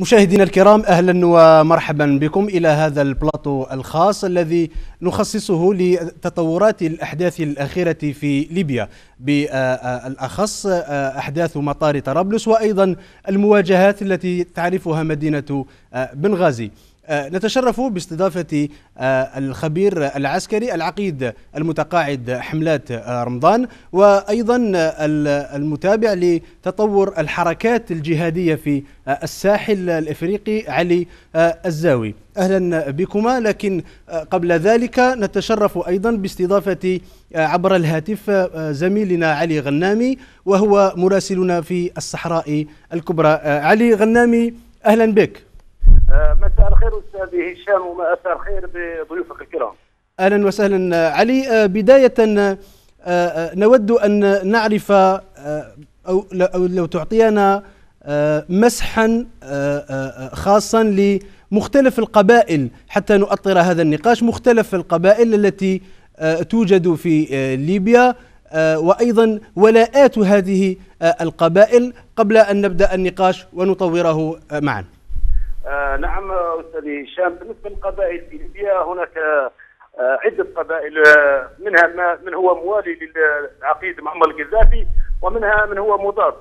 مشاهدينا الكرام اهلا ومرحبا بكم الى هذا البلاطو الخاص الذي نخصصه لتطورات الاحداث الاخيره في ليبيا بالاخص احداث مطار طرابلس وايضا المواجهات التي تعرفها مدينه بنغازي. آه، نتشرف باستضافة آه، الخبير العسكري العقيد المتقاعد حملات آه، رمضان وأيضا المتابع لتطور الحركات الجهادية في الساحل الإفريقي علي الزاوي أهلا بكما لكن قبل ذلك نتشرف أيضا باستضافة عبر الهاتف زميلنا علي غنامي وهو مراسلنا في الصحراء الكبرى علي غنامي أهلا بك آه، مساء الخير استاذ هشام ومساء الخير بضيوفك الكرام اهلا وسهلا علي آه، بدايه آه، نود ان نعرف او لو تعطينا مسحا خاصا لمختلف القبائل حتى نؤطر هذا النقاش مختلف القبائل التي توجد في ليبيا وايضا ولاءات هذه القبائل قبل ان نبدا النقاش ونطوره معا آه، نعم استاذ هشام بالنسبه للقبائل في ليبيا هناك آه عده قبائل آه منها ما من هو موالي للعقيد معمر القذافي ومنها من هو مضاد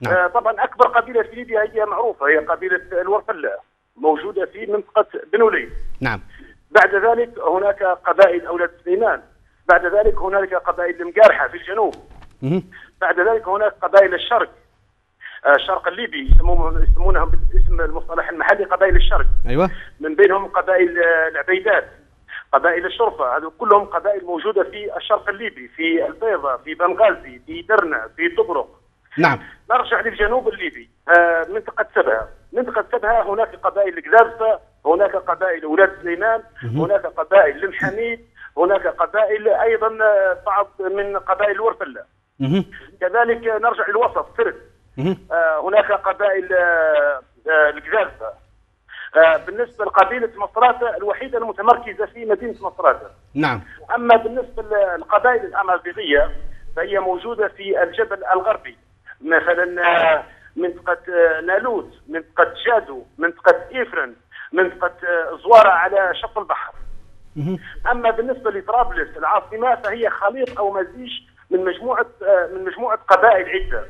نعم. آه طبعا اكبر قبيله في ليبيا هي معروفه هي قبيله الورفله موجوده في منطقه بن نعم بعد ذلك هناك قبائل اولاد سليمان بعد ذلك هناك قبائل المقارحه في الجنوب بعد ذلك هناك قبائل الشرق الشرق آه، الليبي يسمونهم باسم المصطلح المحلي قبائل الشرق ايوه من بينهم قبائل آه، العبيدات قبائل الشرفة هذو كلهم قبائل موجوده في الشرق الليبي في البيضه في بنغازي في درنا في طبرق نعم نرجع للجنوب الليبي آه، منطقه سبها منطقه سبها هناك قبائل الكذابسه هناك قبائل اولاد سليمان هناك قبائل المحاميد هناك قبائل ايضا بعض من قبائل ورفلة كذلك نرجع للوسط سرت آه، هناك قبائل آه، آه، الجذبة بالنسبة لقبيلة مصراتة الوحيدة المتمركزة في مدينة مصراتة نعم أما بالنسبة للقبائل الأمازيغية فهي موجودة في الجبل الغربي مثلا منطقة نالوت منطقة جادو منطقة ايفرن منطقة زوارة على شط البحر أما بالنسبة لطرابلس العاصمة فهي خليط أو مزيج من مجموعة من مجموعة قبائل عدة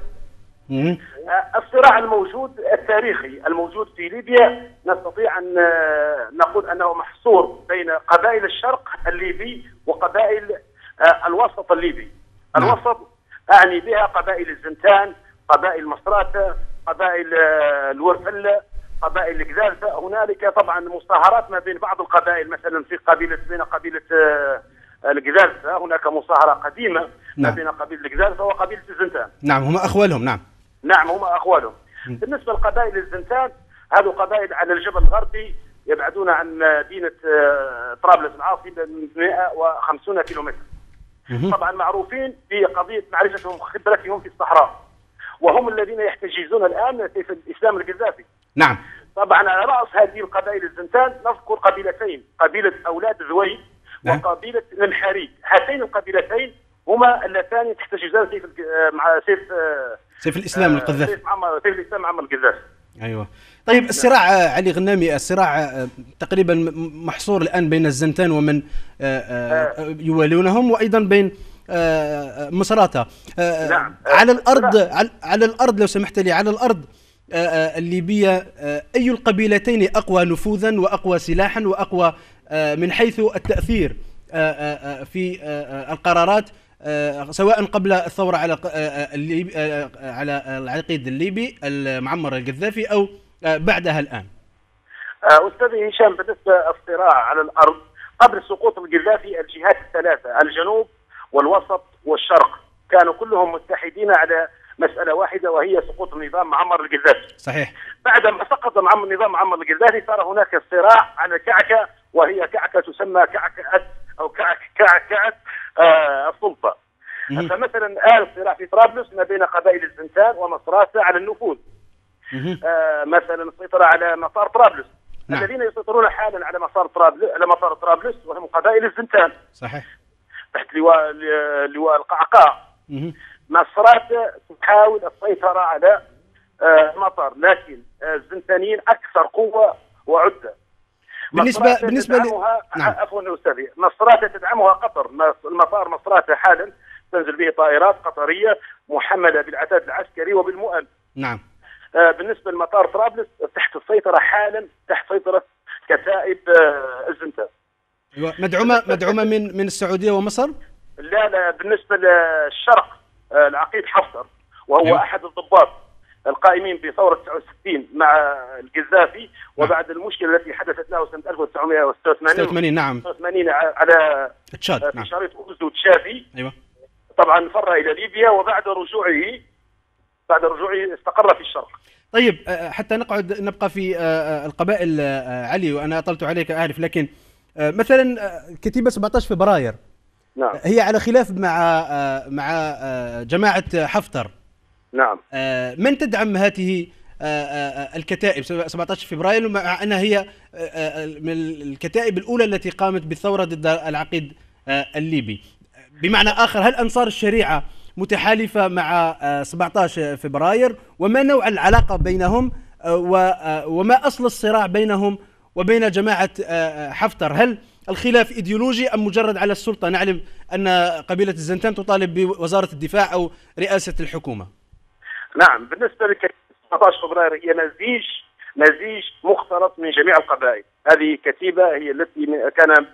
الصراع الموجود التاريخي الموجود في ليبيا نستطيع ان آه، نقول انه محصور بين قبائل الشرق الليبي وقبائل آه، الوسط الليبي. نعم. الوسط اعني بها قبائل الزنتان، قبائل مصراتة، قبائل آه، الورفلة، قبائل الجزازه هنالك طبعا مصاهرات ما بين بعض القبائل مثلا في قبيلة بين قبيلة الجزازه هناك مصاهرة قديمة ما نعم. بين قبيلة الجزازه وقبيلة الزنتان. نعم هم اخوالهم نعم. نعم هم أخوانهم بالنسبة لقبائل الزنتان هذو قبائل على الجبل الغربي يبعدون عن مدينة آه، طرابلس العاصمة 150 كيلومتر طبعا معروفين بقضية معرفتهم خبرتهم في الصحراء وهم الذين يحتجزون الآن في الإسلام القذافي نعم طبعا على رأس هذه القبائل الزنتان نذكر قبيلتين قبيلة أولاد ذوي نعم. وقبيلة المحاريب هاتين القبيلتين هما اللتان تحت سيف آه، مع سيف آه، سيف الاسلام آه، القذافي سيف عمر سيف الاسلام عمر القذافي ايوه طيب الصراع نعم. علي غنامي الصراع تقريبا محصور الان بين الزنتان ومن يوالونهم وايضا بين مصراتة نعم. على الارض على الارض لو سمحت لي على الارض الليبيه اي القبيلتين اقوى نفوذا واقوى سلاحا واقوى من حيث التاثير في القرارات آه، سواء قبل الثوره على آه، آه، على العقيد الليبي معمر القذافي او بعدها الان استاذي هشام بالنسبه الصراع على الارض قبل سقوط القذافي الجهات الثلاثه الجنوب والوسط والشرق كانوا كلهم متحدين على مساله واحده وهي سقوط النظام معمر القذافي. صحيح. بعدما سقط معمر نظام معمر القذافي صار هناك صراع على كعكه وهي كعكه تسمى كعكه او كعكه كعكه آه السلطه. فمثلا آل صراع في طرابلس ما بين قبائل الزنتان ومصراسة على النفوذ آه مثلا السيطرة على مسار طرابلس نعم. الذين يسيطرون حالا على مسار طرابلس على مسار طرابلس وهم قبائل الزنتان صحيح تحت لواء لواء القعقاع مصراتة تحاول السيطرة على آه لكن الزنتانيين اكثر قوه وعده بالنسبه بالنسبه ل... نعم. عفوا استاذي مصراتة تدعمها قطر مسار مصراتة حالا تنزل به طائرات قطريه محمله بالعتاد العسكري وبالمؤن. نعم. آه، بالنسبه لمطار طرابلس تحت السيطره حالا تحت سيطره كتائب آه، الجنتة. أيوة. مدعومه مدعومه من من السعوديه ومصر؟ لا لا بالنسبه للشرق آه، العقيد حفصر وهو أيوة. احد الضباط القائمين بثوره 69 مع القذافي نعم. وبعد المشكله التي حدثت له سنه 1986 86 نعم 86 على تشاد نعم. شريط اوزو تشافي ايوه طبعا فر الى ليبيا وبعد رجوعه بعد رجوعه استقر في الشرق طيب أه، أه، حتى نقعد نبقى في أه، القبائل علي وانا اطلت عليك اعرف لكن مثلا كتيبه 17 فبراير نعم هي على خلاف مع مع جماعه حفتر نعم من تدعم هذه الكتائب 17 فبراير مع انها هي من الكتائب الاولى التي قامت بالثوره ضد العقيد الليبي بمعنى آخر هل أنصار الشريعة متحالفة مع 17 آه، فبراير وما نوع العلاقة بينهم آه، آه، وما أصل الصراع بينهم وبين جماعة حفتر هل الخلاف إيديولوجي أم مجرد على السلطة نعلم أن قبيلة الزنتان تطالب بوزارة الدفاع أو رئاسة الحكومة نعم بالنسبة لك 17 فبراير هي نزيج نزيج مختلط من جميع القبائل هذه كتيبة هي التي كان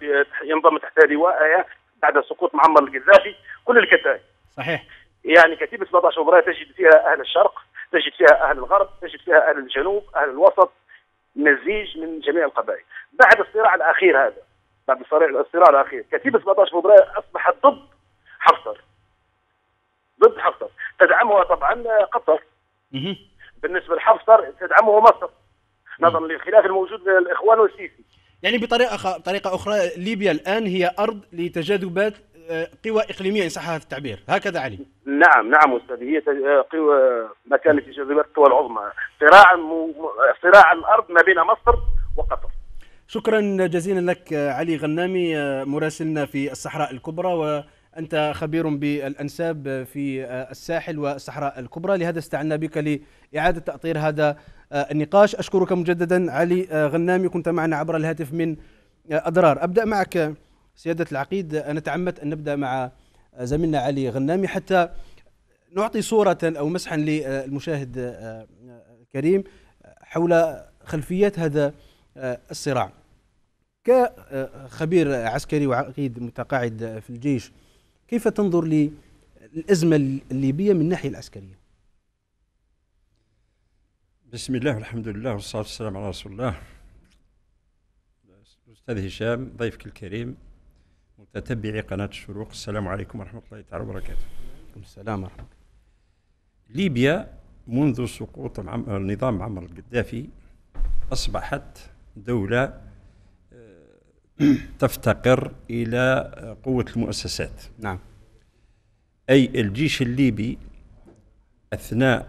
ينضم تحت لوائها بعد سقوط معمر القذافي كل الكتائب صحيح يعني كتيبه 17 فبراير تجد فيها اهل الشرق تجد فيها اهل الغرب تجد فيها اهل الجنوب اهل الوسط مزيج من جميع القبائل بعد الصراع الاخير هذا بعد الصراع الاخير كتيبه 17 فبراير اصبحت ضد حفتر ضد حفتر تدعمها طبعا قطر بالنسبه لحفتر تدعمه مصر نظرا للخلاف الموجود بين الاخوان والسيسي يعني بطريقه خ... بطريقه اخرى ليبيا الان هي ارض لتجاذبات آه، قوى اقليميه ان صح هذا التعبير هكذا علي نعم نعم استاذ هي آه، قوى مكان لتجاذبات القوى العظمى صراع م... صراع الارض ما بين مصر وقطر شكرا جزيلا لك آه، علي غنامي مراسلنا في الصحراء الكبرى و أنت خبير بالأنساب في الساحل والصحراء الكبرى لهذا استعنا بك لإعادة تأطير هذا النقاش أشكرك مجددا علي غنامي كنت معنا عبر الهاتف من أضرار أبدأ معك سيادة العقيد أنا تعمدت أن نبدأ مع زميلنا علي غنامي حتى نعطي صورة أو مسحا للمشاهد الكريم حول خلفيات هذا الصراع كخبير عسكري وعقيد متقاعد في الجيش كيف تنظر للأزمة الليبية من الناحية العسكرية بسم الله والحمد لله والصلاة والسلام على رسول الله أستاذ هشام ضيفك الكريم متتبعي قناة الشروق السلام عليكم ورحمة الله تعالى وبركاته السلام ورحمة الله ليبيا منذ سقوط النظام معمر القذافي أصبحت دولة تفتقر إلى قوة المؤسسات نعم أي الجيش الليبي أثناء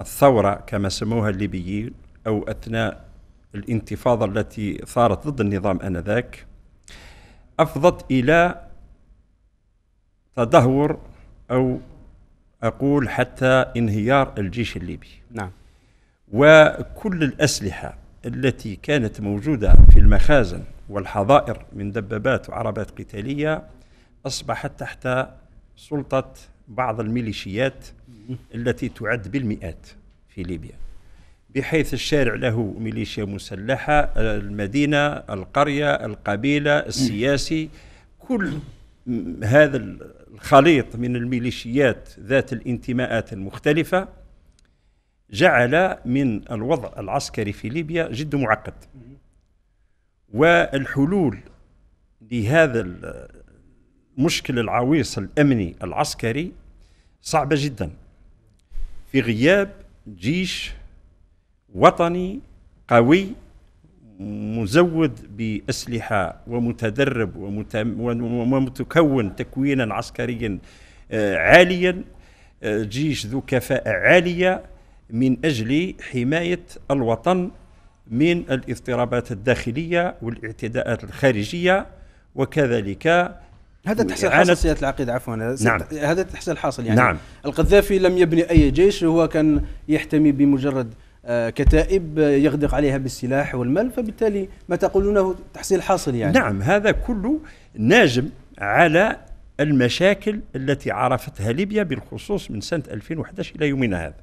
الثورة كما سموها الليبيين أو أثناء الانتفاضة التي ثارت ضد النظام آنذاك أفضت إلى تدهور أو أقول حتى انهيار الجيش الليبي نعم وكل الأسلحة التي كانت موجودة في المخازن والحظائر من دبابات وعربات قتالية أصبحت تحت سلطة بعض الميليشيات التي تعد بالمئات في ليبيا بحيث الشارع له ميليشيا مسلحة المدينة القرية القبيلة السياسي كل هذا الخليط من الميليشيات ذات الانتماءات المختلفة جعل من الوضع العسكري في ليبيا جد معقد والحلول لهذا المشكل العويص الامني العسكري صعبه جدا في غياب جيش وطني قوي مزود باسلحه ومتدرب ومتكون تكوينا عسكريا آه، عاليا آه، جيش ذو كفاءه عاليه من اجل حمايه الوطن من الاضطرابات الداخليه والاعتداءات الخارجيه وكذلك هذا تحصيل حاصل سياده العقيد عفوا نعم. هذا تحصيل حاصل يعني نعم. القذافي لم يبني اي جيش هو كان يحتمي بمجرد آه، كتائب آه، يغدق عليها بالسلاح والمال فبالتالي ما تقولونه تحصيل حاصل يعني نعم هذا كله ناجم على المشاكل التي عرفتها ليبيا بالخصوص من سنة 2011 إلى يومنا هذا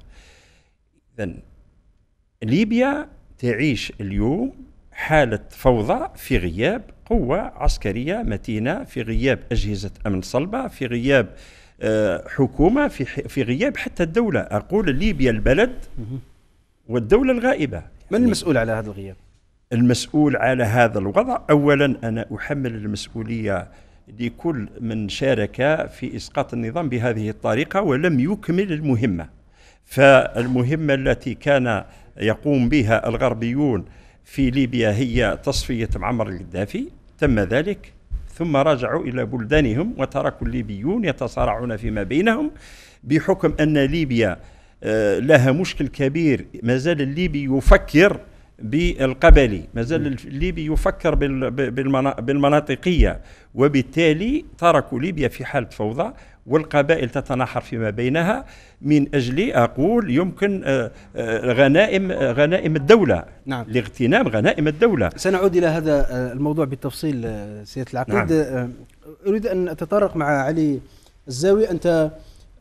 إذا ليبيا تعيش اليوم حالة فوضى في غياب قوة عسكرية متينة في غياب أجهزة أمن صلبة في غياب آه، حكومة في في غياب حتى الدولة أقول ليبيا البلد والدولة الغائبة يعني من المسؤول على هذا الغياب؟ المسؤول على هذا الوضع أولا أنا أحمل المسؤولية لكل من شارك في إسقاط النظام بهذه الطريقة ولم يكمل المهمة فالمهمة التي كان يقوم بها الغربيون في ليبيا هي تصفية معمر القذافي تم ذلك ثم رجعوا إلى بلدانهم وتركوا الليبيون يتصارعون فيما بينهم بحكم أن ليبيا آه، لها مشكل كبير ما زال الليبي يفكر بالقبلي ما زال الليبي يفكر بالمناطقية وبالتالي تركوا ليبيا في حالة فوضى والقبائل تتناحر فيما بينها من اجل اقول يمكن آه، آه، غنائم آه، غنائم الدوله نعم. لاغتنام غنائم الدوله سنعود الى هذا الموضوع بالتفصيل سياده العقيد نعم. اريد ان اتطرق مع علي الزاوي انت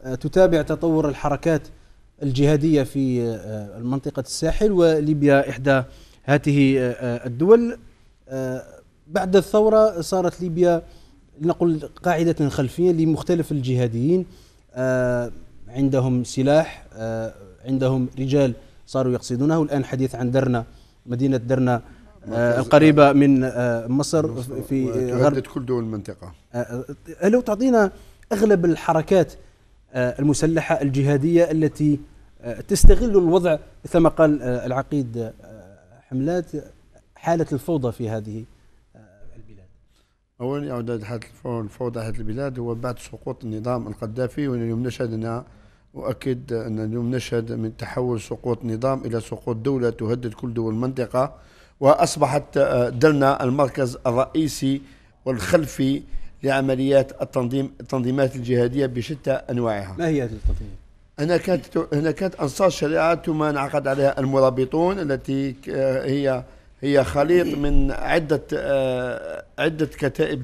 تتابع تطور الحركات الجهاديه في منطقه الساحل وليبيا احدى هذه الدول بعد الثوره صارت ليبيا نقول قاعدة خلفية لمختلف الجهاديين آه، عندهم سلاح آه، عندهم رجال صاروا يقصدونه الآن حديث عن درنا مدينة درنا آه، القريبة من مصر في غرب كل دول المنطقة لو تعطينا أغلب الحركات المسلحة الجهادية التي تستغل الوضع كما قال العقيد حملات حالة الفوضى في هذه أولا إعداد الفوضى حالة البلاد هو بعد سقوط النظام القذافي واليوم نشهد أنا أؤكد أن اليوم نشهد من تحول سقوط نظام إلى سقوط دولة تهدد كل دول المنطقة وأصبحت آه، درنا المركز الرئيسي والخلفي لعمليات التنظيم التنظيمات الجهادية بشتى أنواعها ما هي هذه التنظيمات؟ هنا كانت هنا كانت أنصار الشريعة ثم انعقد عليها المرابطون التي آه، هي هي خليط إيه. من عدة آه، عدة كتائب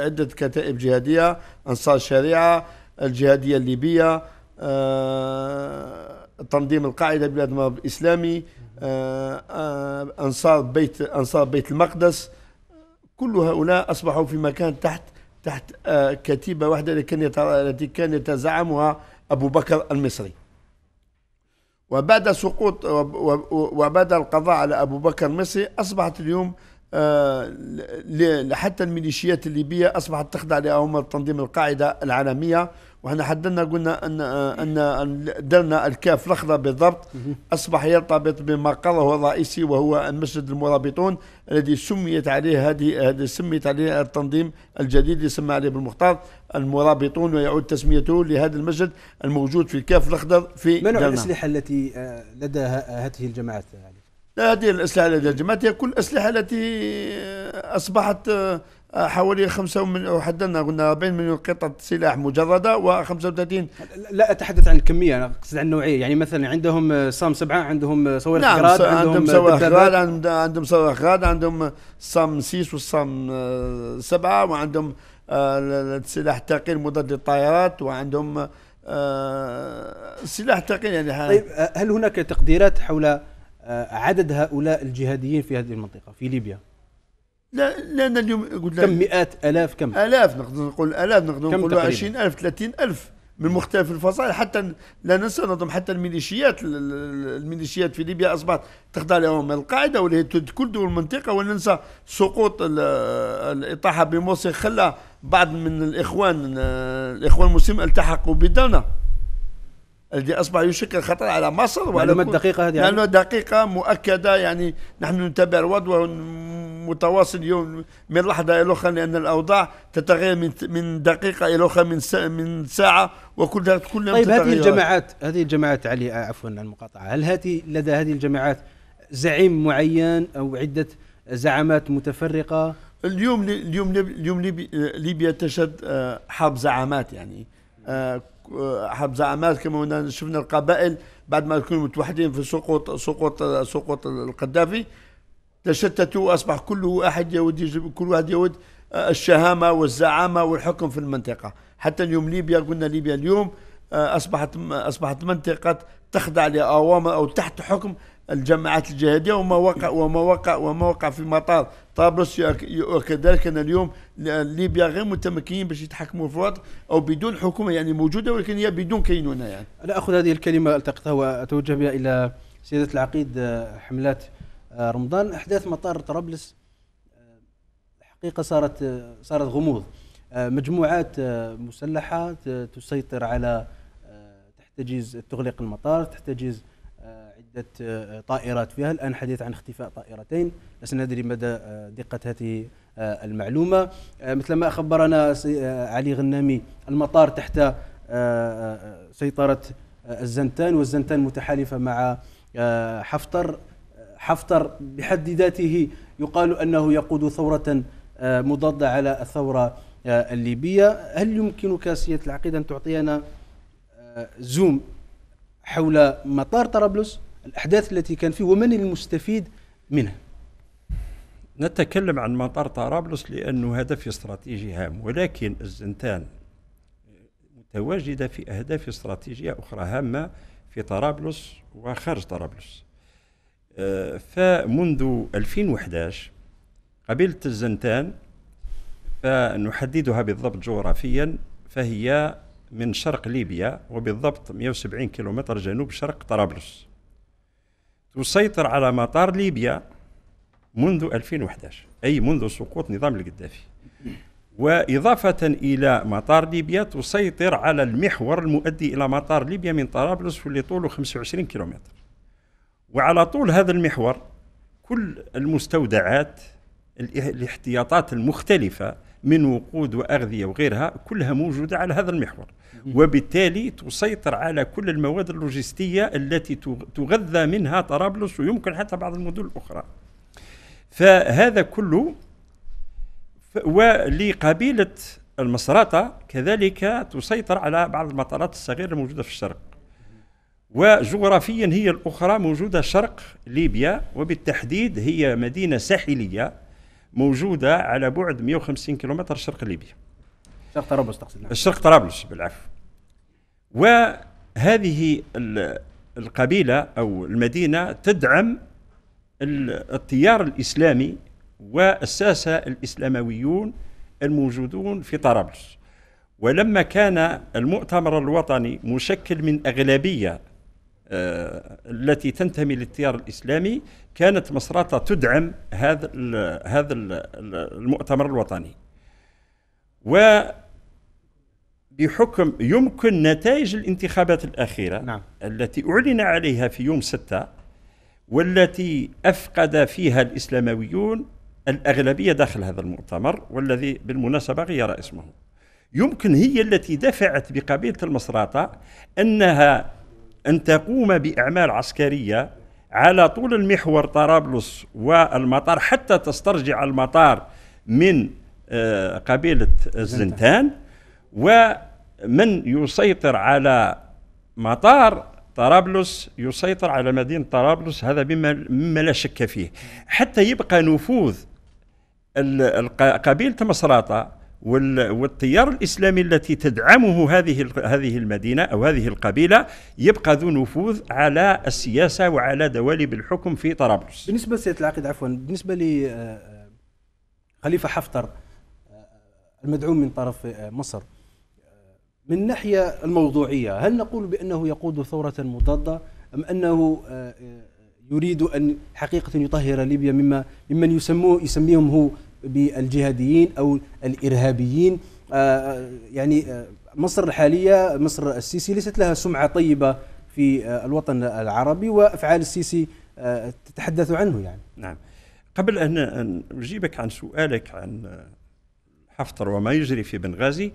عدة كتائب جهادية أنصار الشريعة الجهادية الليبية آه، تنظيم القاعدة بلاد المغرب الإسلامي آه، أنصار بيت أنصار بيت المقدس كل هؤلاء أصبحوا في مكان تحت تحت كتيبة واحدة التي كان يتزعمها أبو بكر المصري وبعد سقوط وبعد القضاء على أبو بكر مصري أصبحت اليوم آه، حتى الميليشيات الليبية أصبحت تخضع لأوامر تنظيم القاعدة العالمية وحنا حددنا قلنا ان ان درنا الكاف الاخضر بالضبط اصبح يرتبط بمقره الرئيسي وهو المسجد المرابطون الذي سميت عليه هذه هذه سميت عليه التنظيم الجديد اللي سمى عليه بالمختار المرابطون ويعود تسميته لهذا المسجد الموجود في الكاف الاخضر في ما نوع الاسلحه التي آه، لدى هذه الجماعات يعني؟ هذه الاسلحه لدى الجماعات هي كل الاسلحه التي آه، اصبحت آه، حوالي خمسة مليون حددنا قلنا 40 مليون قطعة سلاح مجردة و35 لا أتحدث عن الكمية أنا أقصد عن النوعية يعني مثلا عندهم سام سبعة عندهم صواريخ نعم غراد عندهم صواريخ غراد عندهم صواريخ غراد عندهم سام 6 والسام 7 وعندهم السلاح آه، الثقيل مضاد للطائرات وعندهم السلاح آه، الثقيل يعني طيب آه، هل هناك تقديرات حول عدد هؤلاء الجهاديين في هذه المنطقة في ليبيا؟ لا لان اليوم قلت لك كم مئات الاف كم؟ الاف نقدر نقول الاف نقدر نقول 20000 30000 من مختلف الفصائل حتى لا ننسى نظم حتى الميليشيات الميليشيات في ليبيا اصبحت تخضع لهم القاعده واللي كل دول المنطقه وننسى سقوط الاطاحه بموسي خلى بعض من الاخوان آه، الاخوان المسلمين التحقوا بدنا الذي اصبح يشكل خطر على مصر يعني وعلى معلومات دقيقه هذه معلومات يعني؟ دقيقه مؤكده يعني نحن نتابع الوضع متواصل يوم من لحظه الى اخرى لان الاوضاع تتغير من من دقيقه الى اخرى من من ساعه وكل كل طيب تتغير. هذه الجماعات هذه الجماعات علي عفوا المقاطعه هل هذه لدى هذه الجماعات زعيم معين او عده زعامات متفرقه اليوم اليوم اليوم ليبيا تشهد آه، حرب زعامات يعني آه، حرب زعامات كما شفنا القبائل بعد ما يكونوا متوحدين في سقوط سقوط سقوط القذافي تشتتوا واصبح كل واحد يود يجب كل واحد يود الشهامه والزعامه والحكم في المنطقه حتى اليوم ليبيا قلنا ليبيا اليوم اصبحت اصبحت منطقه تخضع لاوامر او تحت حكم الجماعات الجهاديه وما وقع وما وقع وما وقع في مطار طرابلس وكذلك ان اليوم ليبيا غير متمكنين باش يتحكموا في الوضع او بدون حكومه يعني موجوده ولكن هي بدون كينونه يعني. انا اخذ هذه الكلمه التقطها واتوجه بها الى سياده العقيد آه، حملات آه، رمضان احداث مطار طرابلس آه، الحقيقه صارت صارت غموض مجموعات مسلحه تسيطر على تحتجز تغلق المطار تحتجز عدة آه، طائرات فيها الآن حديث عن اختفاء طائرتين لسنا ندري مدى آه، دقة هذه آه، المعلومة مثلما أخبرنا علي غنامي المطار تحت سيطرة الزنتان والزنتان متحالفة مع حفتر حفتر بحد ذاته يقال أنه يقود ثورة مضادة على الثورة الليبية هل يمكنك سيادة العقيدة أن تعطينا زوم حول مطار طرابلس الأحداث التي كان فيه ومن المستفيد منها نتكلم عن مطار طرابلس لأنه هدف استراتيجي هام ولكن الزنتان متواجدة في أهداف استراتيجية أخرى هامة في طرابلس وخارج طرابلس آه، فمنذ 2011 قبيلة الزنتان فنحددها بالضبط جغرافيا فهي من شرق ليبيا وبالضبط 170 كيلومتر جنوب شرق طرابلس تسيطر على مطار ليبيا منذ 2011 أي منذ سقوط نظام القذافي وإضافة إلى مطار ليبيا تسيطر على المحور المؤدي إلى مطار ليبيا من طرابلس واللي طوله 25 كيلومتر وعلى طول هذا المحور كل المستودعات الاحتياطات المختلفة من وقود واغذيه وغيرها كلها موجوده على هذا المحور وبالتالي تسيطر على كل المواد اللوجستيه التي تغذى منها طرابلس ويمكن حتى بعض المدن الاخرى فهذا كله ولقبيله المصراتة كذلك تسيطر على بعض المطارات الصغيرة الموجودة في الشرق وجغرافيا هي الأخرى موجودة شرق ليبيا وبالتحديد هي مدينة ساحلية موجوده على بعد 150 كيلومتر شرق ليبيا شرق طرابلس تقصد نعم. شرق طرابلس بالعفو وهذه القبيله او المدينه تدعم التيار الاسلامي والساسة الاسلامويون الموجودون في طرابلس ولما كان المؤتمر الوطني مشكل من اغلبيه آه، التي تنتمي للتيار الاسلامي كانت مصراتة تدعم هذا هذا المؤتمر الوطني و بحكم يمكن نتائج الانتخابات الأخيرة نعم. التي أعلن عليها في يوم 6 والتي أفقد فيها الإسلامويون الأغلبية داخل هذا المؤتمر والذي بالمناسبة غير اسمه يمكن هي التي دفعت بقبيلة المصراته أنها أن تقوم بأعمال عسكرية على طول المحور طرابلس والمطار حتى تسترجع المطار من آه، قبيلة الزنتان ومن يسيطر على مطار طرابلس يسيطر على مدينة طرابلس هذا مما, مما لا شك فيه حتى يبقى نفوذ قبيلة مصراتة والتيار الاسلامي التي تدعمه هذه هذه المدينه او هذه القبيله يبقى ذو نفوذ على السياسه وعلى دوالب الحكم في طرابلس. بالنسبه سيد العقيد عفوا بالنسبه ل آه، آه، خليفه حفتر آه، المدعوم من طرف مصر من ناحيه الموضوعيه هل نقول بانه يقود ثوره مضاده ام انه يريد ان حقيقه يطهر ليبيا مما ممن يسموه يسميهم هو بالجهاديين أو الإرهابيين آه، آه، يعني آه، مصر الحالية مصر السيسي ليست لها سمعة طيبة في الوطن العربي وأفعال السيسي تتحدث عنه يعني نعم قبل أن أجيبك عن سؤالك عن حفتر وما يجري في بنغازي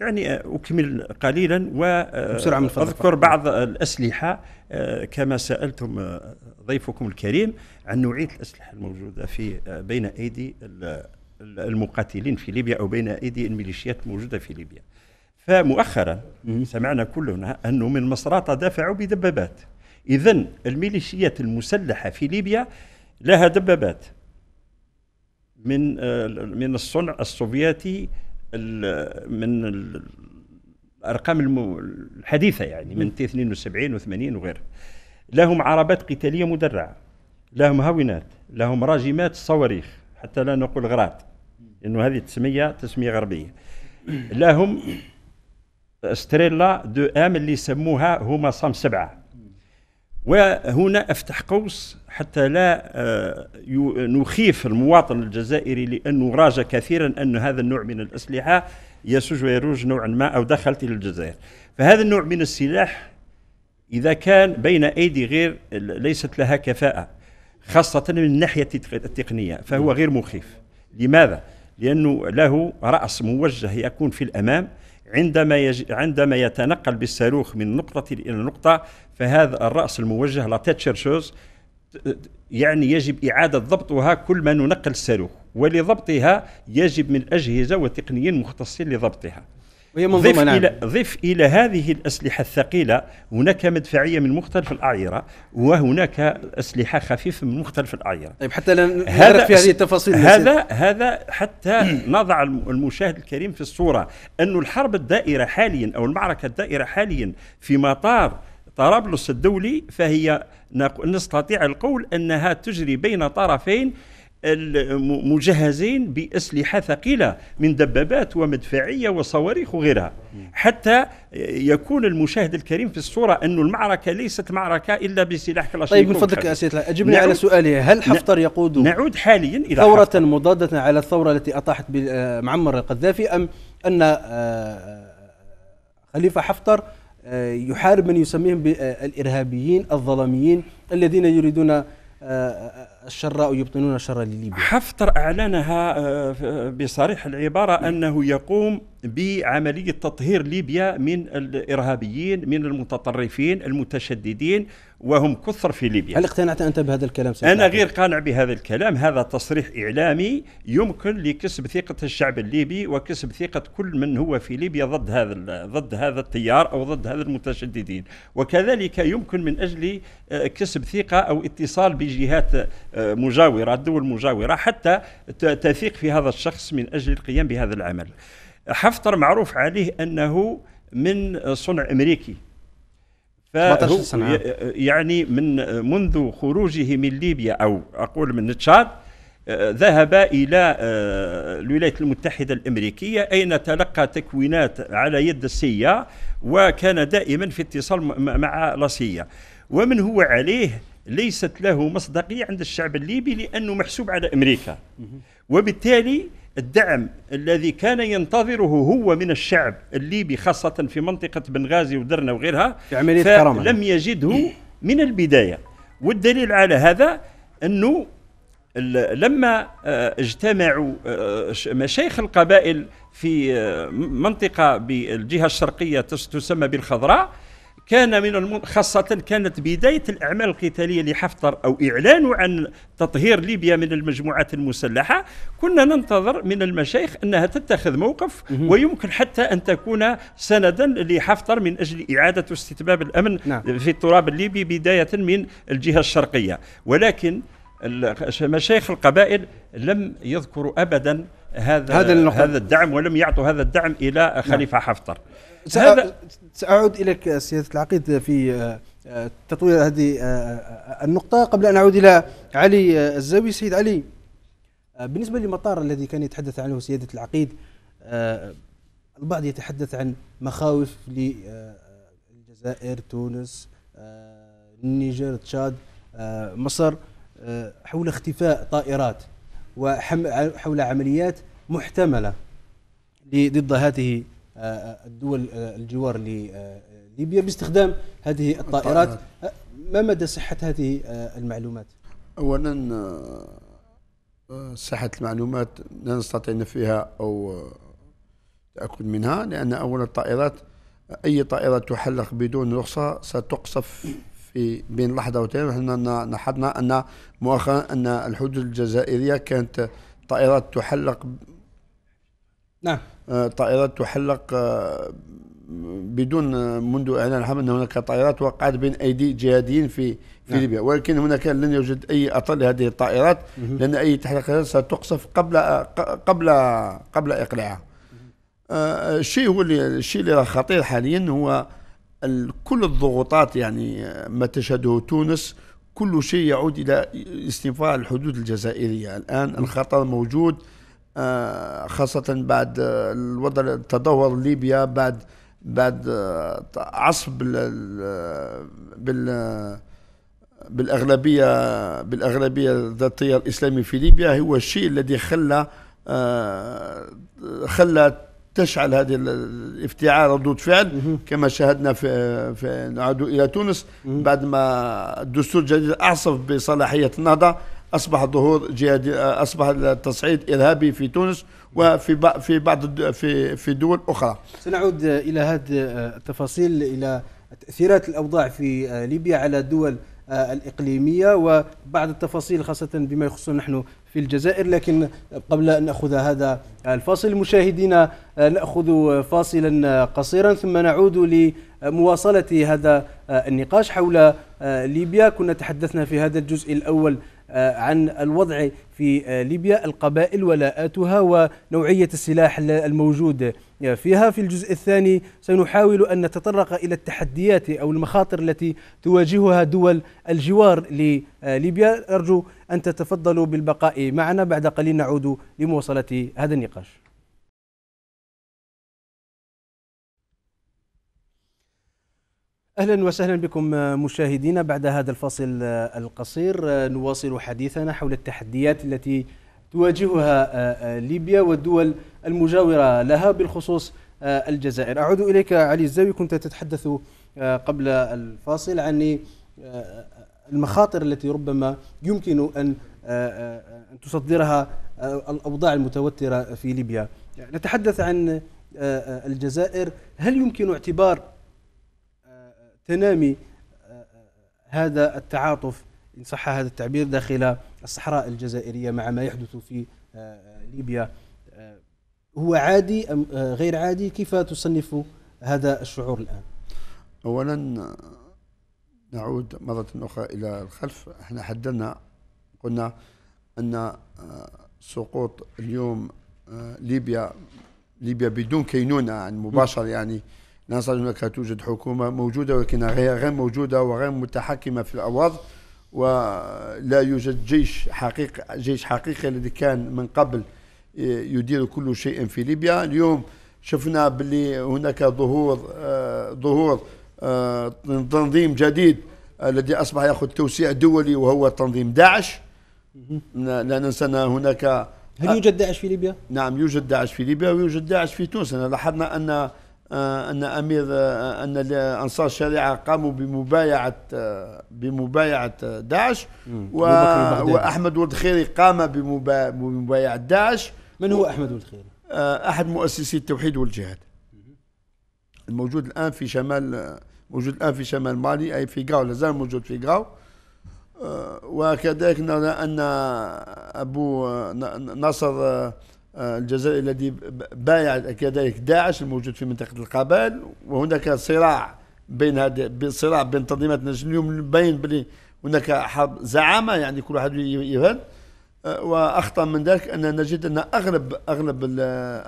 دعني أكمل قليلا وبسرعة آه، من أذكر بعض الأسلحة آه، كما سألتم آه، ضيفكم الكريم عن نوعية الأسلحة الموجودة في بين أيدي المقاتلين في ليبيا أو بين أيدي الميليشيات الموجودة في ليبيا فمؤخرا سمعنا كلنا أنه من مصراتة دافعوا بدبابات إذا الميليشيات المسلحة في ليبيا لها دبابات من من الصنع السوفيتي من الارقام الحديثه يعني من 72 و80 وغيره لهم عربات قتاليه مدرعه لهم هاونات لهم راجمات صواريخ حتى لا نقول غرات لانه هذه تسميه تسميه غربيه لهم ستريلا دو ام اللي يسموها هما صام سبعه وهنا افتح قوس حتى لا آه، نخيف المواطن الجزائري لانه راجى كثيرا ان هذا النوع من الاسلحه يسج ويروج نوعا ما او دخلت الى الجزائر فهذا النوع من السلاح اذا كان بين ايدي غير ليست لها كفاءه خاصه من الناحيه التقنيه فهو غير مخيف لماذا لانه له راس موجه يكون في الامام عندما يج... عندما يتنقل بالصاروخ من نقطة إلى نقطة فهذا الرأس الموجه لا تشيرشوز يعني يجب إعادة ضبطها كل ما ننقل الصاروخ ولضبطها يجب من أجهزة وتقنيين مختصين لضبطها وهي ضيف ضف, نعم. إلى ضف إلى هذه الأسلحة الثقيلة هناك مدفعية من مختلف الأعيرة وهناك أسلحة خفيفة من مختلف الأعيرة طيب حتى لا نعرف في هذه التفاصيل هذا هذا حتى نضع المشاهد الكريم في الصورة أن الحرب الدائرة حاليا أو المعركة الدائرة حاليا في مطار طرابلس الدولي فهي نستطيع القول أنها تجري بين طرفين مجهزين بأسلحة ثقيلة من دبابات ومدفعية وصواريخ وغيرها حتى يكون المشاهد الكريم في الصورة أن المعركة ليست معركة إلا بسلاح كلاشنكوف طيب من فضلك أسئلة أجبني على سؤالي هل حفتر يقود نعود حاليا إلى ثورة حفتر. مضادة على الثورة التي أطاحت بمعمر القذافي أم أن آه، خليفة حفتر آه، يحارب من يسميهم بالإرهابيين الظلاميين الذين يريدون آه، الشراء يبطنون شر لليبيا حفتر أعلنها آه، آه، بصريح العبارة أنه يقوم بعملية تطهير ليبيا من الإرهابيين من المتطرفين المتشددين وهم كثر في ليبيا هل اقتنعت أنت بهذا الكلام سيدي أنا غير قانع بهذا الكلام هذا تصريح إعلامي يمكن لكسب ثقة الشعب الليبي وكسب ثقة كل من هو في ليبيا ضد هذا ضد هذا التيار أو ضد هذا المتشددين وكذلك يمكن من أجل آه، كسب ثقة أو اتصال بجهات آه، مجاورة دول مجاورة حتى تثيق في هذا الشخص من أجل القيام بهذا العمل حفتر معروف عليه انه من صنع امريكي فهو يعني من منذ خروجه من ليبيا او اقول من تشاد ذهب الى آه، الولايات المتحده الامريكيه اين تلقى تكوينات على يد السيا وكان دائما في اتصال مع لاسيا ومن هو عليه ليست له مصداقيه عند الشعب الليبي لانه محسوب على امريكا وبالتالي الدعم الذي كان ينتظره هو من الشعب الليبي خاصة في منطقة بنغازي ودرنا وغيرها في عملية فلم لم يجده من البداية والدليل على هذا أنه لما آه، اجتمعوا مشايخ آه، القبائل في آه، منطقة بالجهة الشرقية تسمى بالخضراء كان من خاصة كانت بداية الأعمال القتالية لحفتر أو إعلانه عن تطهير ليبيا من المجموعات المسلحة كنا ننتظر من المشايخ أنها تتخذ موقف ويمكن حتى أن تكون سندا لحفتر من أجل إعادة استتباب الأمن نعم. في التراب الليبي بداية من الجهة الشرقية ولكن مشايخ القبائل لم يذكروا أبدا هذا هذا, هذا الدعم ولم يعطوا هذا الدعم إلى نعم. خليفة نعم. حفتر هذا سأعود إليك سيادة العقيد في آه، تطوير هذه آه، آه، النقطة قبل أن أعود إلى علي الزاوي سيد علي بالنسبة للمطار الذي كان يتحدث عنه سيادة العقيد البعض يتحدث عن مخاوف للجزائر تونس النيجر تشاد مصر حول اختفاء طائرات وحول عمليات محتملة ضد هذه الدول الجوار لليبيا باستخدام هذه الطائرات ما مدى صحة هذه المعلومات؟ أولا صحة المعلومات لا نستطيع نفيها أو التأكد منها لأن أولا الطائرات أي طائرة تحلق بدون رخصة ستقصف في بين لحظة وتانية نحن لاحظنا أن مؤخرا أن الحدود الجزائرية كانت طائرات تحلق نعم آه، طائرات تحلق آه، بدون آه، منذ اعلان الحرب ان هناك طائرات وقعت بين ايدي جهاديين في في نعم. ليبيا ولكن هناك لن يوجد اي اثر لهذه الطائرات مه. لان اي تحليقات ستقصف قبل قبل قبل اقلاعها آه الشيء هو اللي الشيء اللي خطير حاليا هو كل الضغوطات يعني ما تشهده تونس كل شيء يعود الى استنفار الحدود الجزائريه الان الخطر موجود آه، خاصة بعد آه، الوضع تدهور ليبيا بعد بعد آه، عصب بال بالاغلبيه بالاغلبيه الذاتيه الاسلامي في ليبيا هو الشيء الذي خلى خلى تشعل هذه الافتعال ردود فعل كما شاهدنا في, في نعود الى تونس بعد ما الدستور الجديد اعصف بصلاحيه النهضه اصبح ظهور جهاد اصبح التصعيد ارهابي في تونس وفي في بعض في في دول اخرى. سنعود الى هذه التفاصيل الى تاثيرات الاوضاع في ليبيا على الدول الاقليميه وبعض التفاصيل خاصه بما يخصنا نحن في الجزائر لكن قبل ان ناخذ هذا الفاصل مشاهدينا ناخذ فاصلا قصيرا ثم نعود لمواصله هذا النقاش حول ليبيا كنا تحدثنا في هذا الجزء الاول آه، عن الوضع في آه، ليبيا القبائل ولاءاتها ونوعية السلاح الموجود فيها في الجزء الثاني سنحاول أن نتطرق إلى التحديات أو المخاطر التي تواجهها دول الجوار لليبيا أرجو أن تتفضلوا بالبقاء معنا بعد قليل نعود لمواصلة هذا النقاش اهلا وسهلا بكم آه، مشاهدينا بعد هذا الفاصل آه، القصير آه، نواصل حديثنا حول التحديات التي تواجهها ليبيا والدول المجاوره لها بالخصوص الجزائر اعود اليك علي الزاوي كنت تتحدث قبل الفاصل عن المخاطر التي ربما يمكن ان تصدرها الاوضاع المتوتره في ليبيا نتحدث عن الجزائر هل يمكن اعتبار تنامي آه، آه، هذا التعاطف إن صح هذا التعبير داخل الصحراء الجزائرية مع ما يحدث في آه، ليبيا هو عادي أم غير عادي كيف تصنف هذا الشعور الآن أولا نعود مرة أخرى إلى الخلف احنا حددنا قلنا أن سقوط اليوم ليبيا ليبيا بدون كينونة يعني مباشر يعني نصل هناك توجد حكومة موجودة ولكن غير موجودة وغير متحكمة في الأوض ولا يوجد جيش حقيقي جيش حقيقي الذي كان من قبل يدير كل شيء في ليبيا اليوم شفنا باللي هناك ظهور ظهور تنظيم جديد الذي اصبح ياخذ توسيع دولي وهو تنظيم داعش لا ننسى هناك هل يوجد داعش في ليبيا؟ نعم يوجد داعش في ليبيا ويوجد داعش في تونس لاحظنا ان آه، ان امير آه، ان انصار الشريعه قاموا بمبايعه آه، بمبايعه داعش واحمد ولد خيري قام بمبايعه داعش من هو احمد ولد خيري؟ احد مؤسسي التوحيد والجهاد الموجود الان في شمال موجود الان في شمال مالي اي في غاو لازال موجود في غاو وكذلك نرى ان ابو ناصر آه، الجزائر الذي بايع كذلك داعش الموجود في منطقة القبائل وهناك صراع بين هذا صراع بين تنظيمات النجم اليوم باين بلي هناك حرب زعامة يعني كل واحد يهد آه، واخطر من ذلك ان نجد ان اغلب اغلب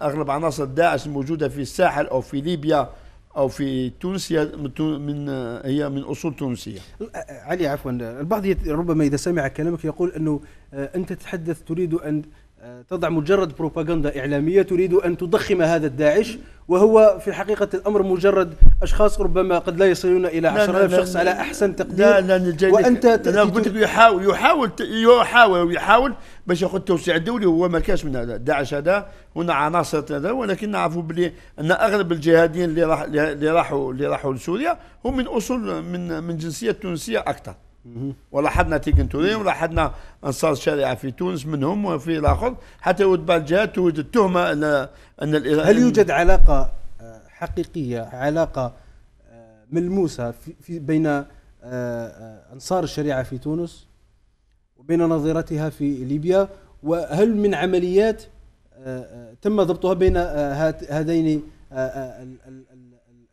اغلب عناصر داعش الموجوده في الساحل او في ليبيا او في تونس من آه، هي من اصول تونسيه. علي عفوا البعض ربما اذا سمع كلامك يقول انه انت تتحدث تريد ان تضع مجرد بروباغندا إعلامية تريد أن تضخم هذا الداعش وهو في حقيقة الأمر مجرد أشخاص ربما قد لا يصلون إلى 10000 شخص على أحسن تقدير لا لا, لا وأنت أنا قلت لك يحاول يحاول يحاول يحاول باش ياخذ توسيع الدولي هو ما كانش من هذا داعش هذا هنا عناصر هذا ولكن نعرفوا بلي أن أغلب الجهاديين اللي راح اللي راحوا اللي راحوا لسوريا هم من أصول من من جنسية تونسية أكثر ولاحظنا تيكنتوري ولاحظنا انصار الشريعه في تونس منهم وفي الاخر حتى ود بالجهه توجد التهمه ان ان هل يوجد علاقه آه، حقيقيه علاقه آه، ملموسه في, في بين آه، انصار الشريعه في تونس وبين نظيرتها في ليبيا وهل من عمليات تم ضبطها بين هذين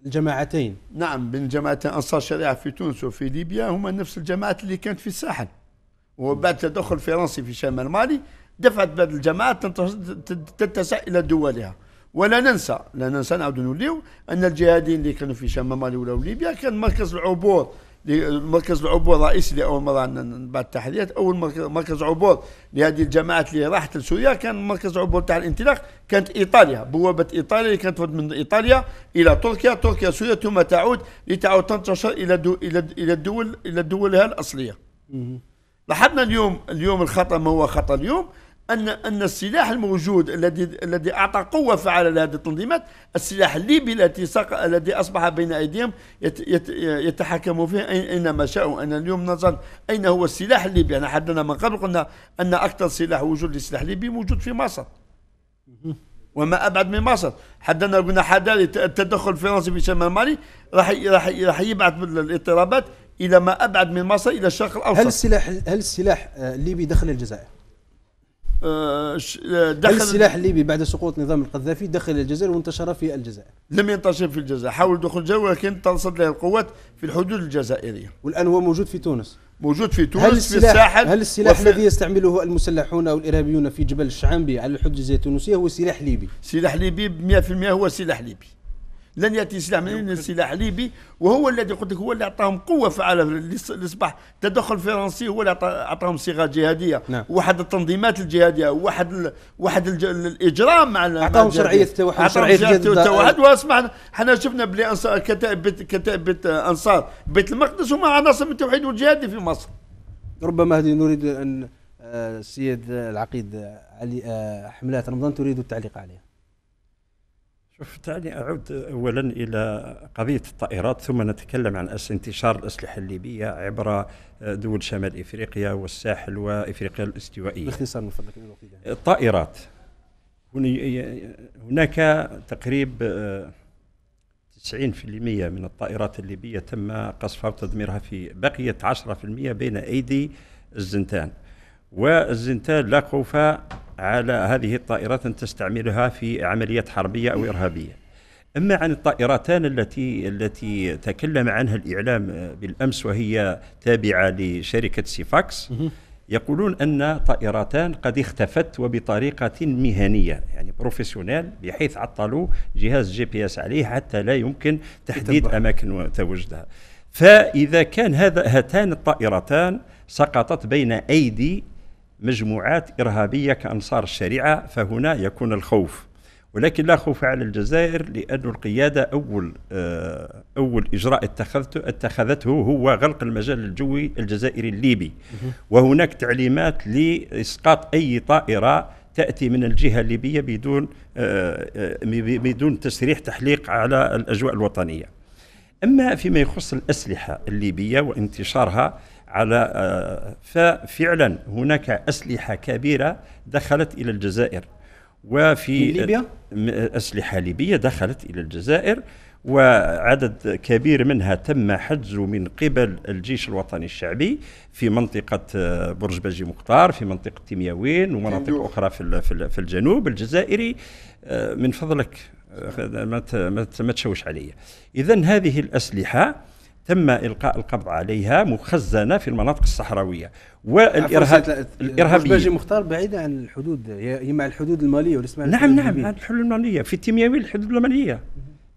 الجماعتين نعم بين جماعتين انصار الشريعه في تونس وفي ليبيا هما نفس الجماعات اللي كانت في الساحل وبعد تدخل فرنسي في شمال مالي دفعت بعض الجماعات تتسع الى دولها ولا ننسى لا ننسى نعاود نوليو ان الجهادين اللي كانوا في شمال مالي ولا ليبيا كان مركز العبور لمركز العبور رئيسي لاول مره بعد التحديات اول مركز عبور لهذه الجماعات اللي راحت لسوريا كان مركز عبور تاع الانطلاق كانت ايطاليا بوابه ايطاليا اللي كانت من ايطاليا الى تركيا تركيا سوريا ثم تعود لتعود تنتشر الى دو الى الى الدول الى دولها الاصليه لاحظنا اليوم اليوم الخطا ما هو خطا اليوم ان ان السلاح الموجود الذي الذي اعطى قوه فعاله لهذه التنظيمات السلاح الليبي التي سق... الذي اصبح بين ايديهم يت... يت... يتحكموا فيه اينما شاءوا انا اليوم نظر اين هو السلاح الليبي انا حددنا من قبل قلنا ان اكثر سلاح وجود للسلاح الليبي موجود في مصر وما ابعد من مصر حددنا قلنا حذاري التدخل الفرنسي في شمال مالي راح راح راح يبعث الاضطرابات الى ما ابعد من مصر الى الشرق الاوسط هل السلاح هل السلاح آه، الليبي دخل الجزائر؟ آه، آه، دخل السلاح الليبي بعد سقوط نظام القذافي دخل الجزائر وانتشر في الجزائر لم ينتشر في الجزائر حاول دخول الجزائر ولكن تنصد له القوات في الحدود الجزائرية والآن هو موجود في تونس موجود في تونس هل في الساحل هل السلاح الذي يستعمله المسلحون او الارهابيون في جبل الشعامبي على الحدود الجزائريه التونسيه هو سلاح ليبي؟ سلاح ليبي 100% هو سلاح ليبي لن ياتي سلاح من السلاح الليبي وهو الذي قلت لك هو اللي اعطاهم قوه فعاله اصبح تدخل فرنسي هو اللي اعطاهم صيغه جهاديه نعم. واحد التنظيمات الجهاديه واحد ال... واحد الج... الاجرام مع اعطاهم شرعيه التوحد شرعيه التوحد واسمعنا حنا شفنا بلي أنصار كتائب بيت... كتائب بيت انصار بيت المقدس هما عناصر من التوحيد والجهادي في مصر ربما هذه نريد ان آه، السيد العقيد علي آه، حملات رمضان تريد التعليق عليها شوف دعني اعود اولا الى قضيه الطائرات ثم نتكلم عن انتشار الاسلحه الليبيه عبر آه، دول شمال افريقيا والساحل وافريقيا الاستوائيه. باختصار من فضلك الطائرات آه، هناك تقريب 90% آه، من الطائرات الليبيه تم قصفها وتدميرها في بقيت 10% بين ايدي الزنتان والزنتان لا خوف على هذه الطائرات أن تستعملها في عمليات حربية أو إرهابية أما عن الطائرتان التي التي تكلم عنها الإعلام بالأمس وهي تابعة لشركة سيفاكس يقولون أن طائرتان قد اختفت وبطريقة مهنية يعني بروفيسيونيل بحيث عطلوا جهاز جي بي اس عليه حتى لا يمكن تحديد أماكن تواجدها فإذا كان هذا هاتان الطائرتان سقطت بين أيدي مجموعات إرهابية كأنصار الشريعة فهنا يكون الخوف ولكن لا خوف على الجزائر لأن القيادة أول آه، أول إجراء اتخذته اتخذته هو غلق المجال الجوي الجزائري الليبي وهناك تعليمات لإسقاط أي طائرة تأتي من الجهة الليبية بدون آه، آه، بدون تسريح تحليق على الأجواء الوطنية أما فيما يخص الأسلحة الليبية وانتشارها على آه، ففعلا هناك اسلحه كبيره دخلت الى الجزائر وفي ليبيا اسلحه ليبيه دخلت الى الجزائر وعدد كبير منها تم حجزه من قبل الجيش الوطني الشعبي في منطقة آه، برج باجي مختار في منطقة تيمياوين ومناطق أخرى في الجنوب الجزائري آه، من فضلك ما تشوش علي إذا هذه الأسلحة تم القاء القبض عليها مخزنه في المناطق الصحراويه والارهاب الارهابيه باجي مختار بعيده عن الحدود هي مع الحدود الماليه ولا اسمها نعم نعم الحدود الماليه في التيمياوي الحدود الماليه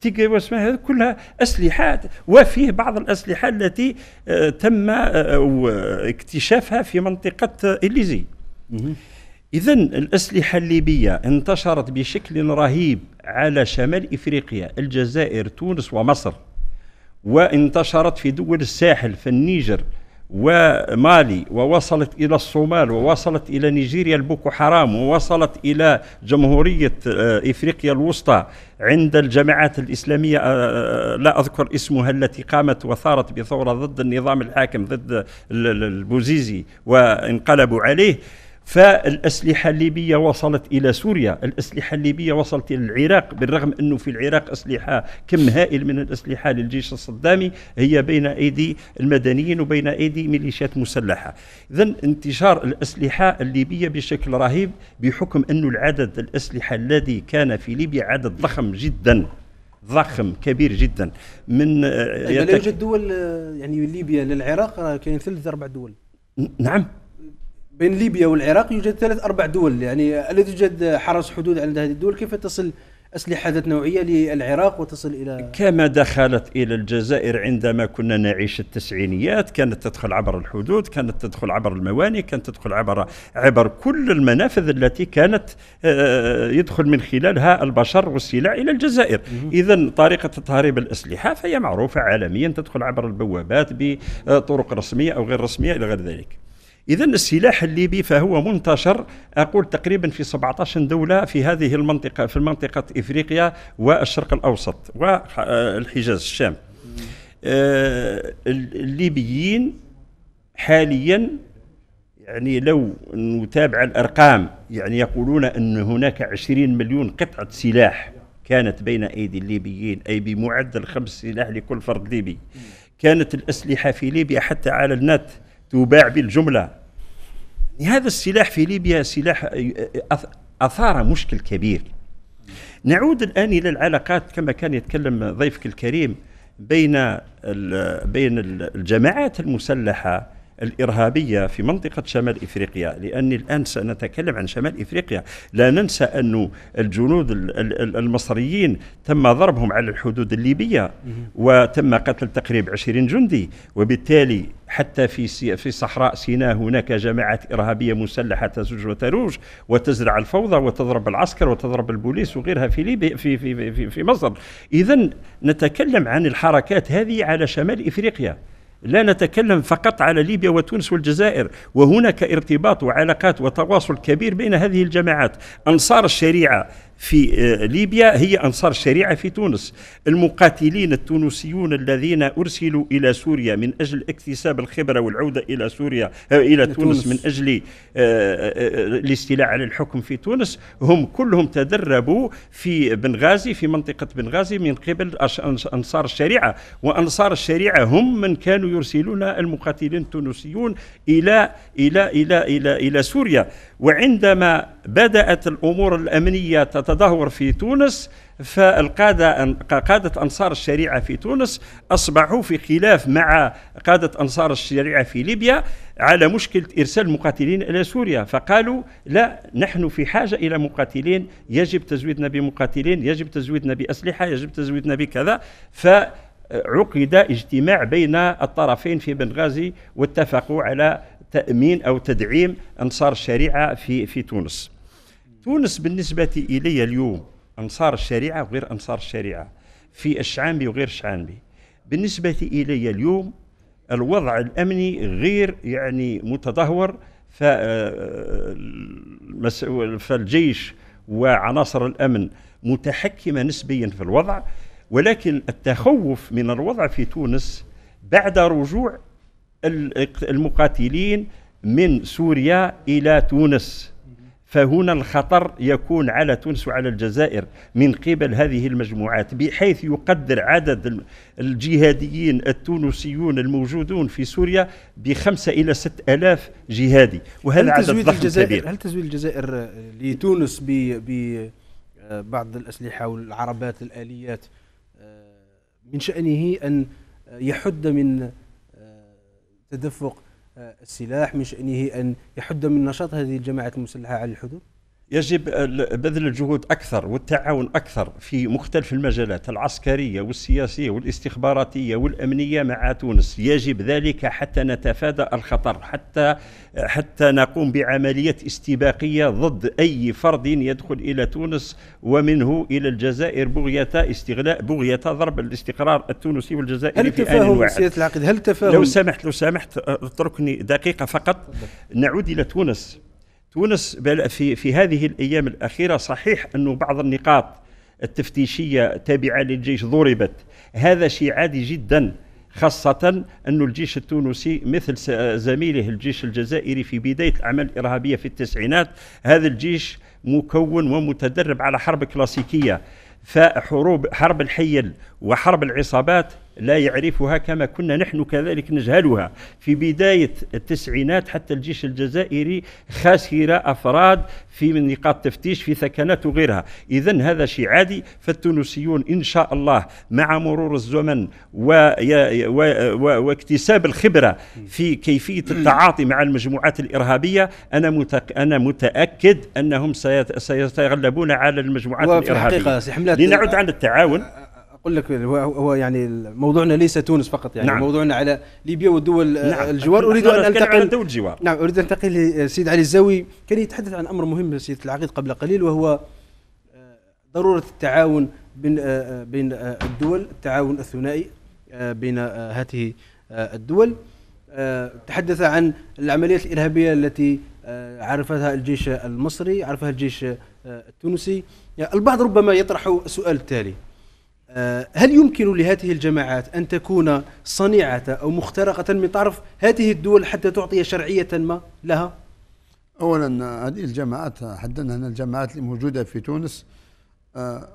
تيجي واسمها كلها اسلحه وفيه بعض الاسلحه التي آه، تم آه، اكتشافها في منطقه اليزي اذا الاسلحه الليبيه انتشرت بشكل رهيب على شمال افريقيا الجزائر تونس ومصر وانتشرت في دول الساحل في النيجر ومالي ووصلت إلى الصومال ووصلت إلى نيجيريا البوكو حرام ووصلت إلى جمهورية آه، إفريقيا الوسطى عند الجماعات الإسلامية آه، آه، لا أذكر اسمها التي قامت وثارت بثورة ضد النظام الحاكم ضد البوزيزي وانقلبوا عليه فالأسلحة الليبية وصلت إلى سوريا الأسلحة الليبية وصلت إلى العراق بالرغم أنه في العراق أسلحة كم هائل من الأسلحة للجيش الصدامي هي بين أيدي المدنيين وبين أيدي ميليشيات مسلحة إذا انتشار الأسلحة الليبية بشكل رهيب بحكم أنه العدد الأسلحة الذي كان في ليبيا عدد ضخم جداً ضخم كبير جدا من آه، يعني طيب، لا يوجد دول آه، يعني ليبيا للعراق كاين ثلث اربع دول نعم بين ليبيا والعراق يوجد ثلاث أربع دول يعني الا توجد حرس حدود عند هذه الدول كيف تصل أسلحة ذات نوعية للعراق وتصل إلى كما دخلت إلى الجزائر عندما كنا نعيش التسعينيات كانت تدخل عبر الحدود كانت تدخل عبر الموانئ كانت تدخل عبر عبر كل المنافذ التي كانت آه، يدخل من خلالها البشر والسلع إلى الجزائر إذا طريقة تهريب الأسلحة فهي معروفة عالميا تدخل عبر البوابات بطرق رسمية أو غير رسمية إلى غير ذلك إذا السلاح الليبي فهو منتشر أقول تقريبا في 17 دولة في هذه المنطقة في منطقة إفريقيا والشرق الأوسط والحجاز الشام آه، الليبيين حاليا يعني لو نتابع الأرقام يعني يقولون أن هناك 20 مليون قطعة سلاح كانت بين أيدي الليبيين أي بمعدل خمس سلاح لكل فرد ليبي كانت الأسلحة في ليبيا حتى على النت تباع بالجملة هذا السلاح في ليبيا سلاح أثار مشكل كبير نعود الآن إلى العلاقات كما كان يتكلم ضيفك الكريم بين بين الجماعات المسلحة الإرهابية في منطقة شمال إفريقيا لأني الآن سنتكلم عن شمال إفريقيا لا ننسى أن الجنود المصريين تم ضربهم على الحدود الليبية وتم قتل تقريب 20 جندي وبالتالي حتى في في صحراء سيناء هناك جماعات ارهابيه مسلحه تزوج وتروج وتزرع الفوضى وتضرب العسكر وتضرب البوليس وغيرها في ليبيا في في في, في مصر اذا نتكلم عن الحركات هذه على شمال افريقيا لا نتكلم فقط على ليبيا وتونس والجزائر وهناك ارتباط وعلاقات وتواصل كبير بين هذه الجماعات أنصار الشريعة في آه، ليبيا هي أنصار الشريعة في تونس المقاتلين التونسيون الذين أرسلوا إلى سوريا من أجل اكتساب الخبرة والعودة إلى سوريا آه، إلى تونس, من أجل آه، الاستيلاء على الحكم في تونس هم كلهم تدربوا في بنغازي في منطقة بنغازي من قبل أنصار الشريعة وأنصار الشريعة هم من كانوا يرسلون المقاتلين التونسيون إلى إلى إلى إلى إلى, إلى سوريا وعندما بدأت الأمور الأمنية تدهور في تونس فالقادة قادة أنصار الشريعة في تونس أصبحوا في خلاف مع قادة أنصار الشريعة في ليبيا على مشكلة إرسال مقاتلين إلى سوريا فقالوا لا نحن في حاجة إلى مقاتلين يجب تزويدنا بمقاتلين يجب تزويدنا بأسلحة يجب تزويدنا بكذا ف عقد اجتماع بين الطرفين في بنغازي واتفقوا على تأمين أو تدعيم أنصار الشريعة في في تونس تونس بالنسبة إلي اليوم أنصار الشريعة وغير أنصار الشريعة في الشعانبي وغير الشعانبي بالنسبة إلي اليوم الوضع الأمني غير يعني متدهور آه، فالجيش وعناصر الأمن متحكمة نسبيا في الوضع ولكن التخوف من الوضع في تونس بعد رجوع المقاتلين من سوريا إلى تونس فهنا الخطر يكون على تونس وعلى الجزائر من قبل هذه المجموعات بحيث يقدر عدد الجهاديين التونسيون الموجودون في سوريا بخمسة إلى ست ألاف جهادي وهذا عدد ضخم كبير هل تزويد الجزائر لتونس ببعض الأسلحة والعربات الآليات آه، من شأنه أن يحد من آه، تدفق السلاح من شأنه أن يحد من نشاط هذه الجماعات المسلحة على الحدود؟ يجب بذل الجهود اكثر والتعاون اكثر في مختلف المجالات العسكريه والسياسيه والاستخباراتيه والامنيه مع تونس، يجب ذلك حتى نتفادى الخطر، حتى حتى نقوم بعمليات استباقيه ضد اي فرد يدخل الى تونس ومنه الى الجزائر بغيه استغلاء بغيه ضرب الاستقرار التونسي والجزائري هل تفاهم سياده العقد هل تفاهم لو سمحت لو سمحت اتركني أه، دقيقه فقط نعود الى تونس تونس في في هذه الايام الاخيره صحيح انه بعض النقاط التفتيشيه التابعه للجيش ضربت هذا شيء عادي جدا خاصة أن الجيش التونسي مثل زميله الجيش الجزائري في بداية الأعمال الإرهابية في التسعينات هذا الجيش مكون ومتدرب على حرب كلاسيكية فحروب حرب الحيل وحرب العصابات لا يعرفها كما كنا نحن كذلك نجهلها في بداية التسعينات حتى الجيش الجزائري خاسر أفراد في من نقاط تفتيش في ثكنات وغيرها إذا هذا شيء عادي فالتونسيون إن شاء الله مع مرور الزمن واكتساب الخبرة في كيفية التعاطي مع المجموعات الإرهابية أنا أنا متأكد أنهم سيتغلبون على المجموعات الإرهابية لنعد عن التعاون آه، اقول لك يعني، هو يعني موضوعنا ليس تونس فقط يعني نعم. موضوعنا على ليبيا والدول آه، نعم. الجوار اريد ان انتقل الجوار نعم اريد ان انتقل للسيد علي الزاوي كان يتحدث عن امر مهم سيد العقيد قبل قليل وهو آه، ضروره التعاون بين آه، بين الدول التعاون الثنائي بين هذه الدول تحدث عن العمليات الارهابيه التي عرفتها الجيش المصري عرفها الجيش التونسي يعني البعض ربما يطرح السؤال التالي آه، هل يمكن لهذه الجماعات أن تكون صنيعة أو مخترقة من طرف هذه الدول حتى تعطي شرعية ما لها؟ أولا هذه الجماعات حددنا أن الجماعات الموجودة في تونس آه،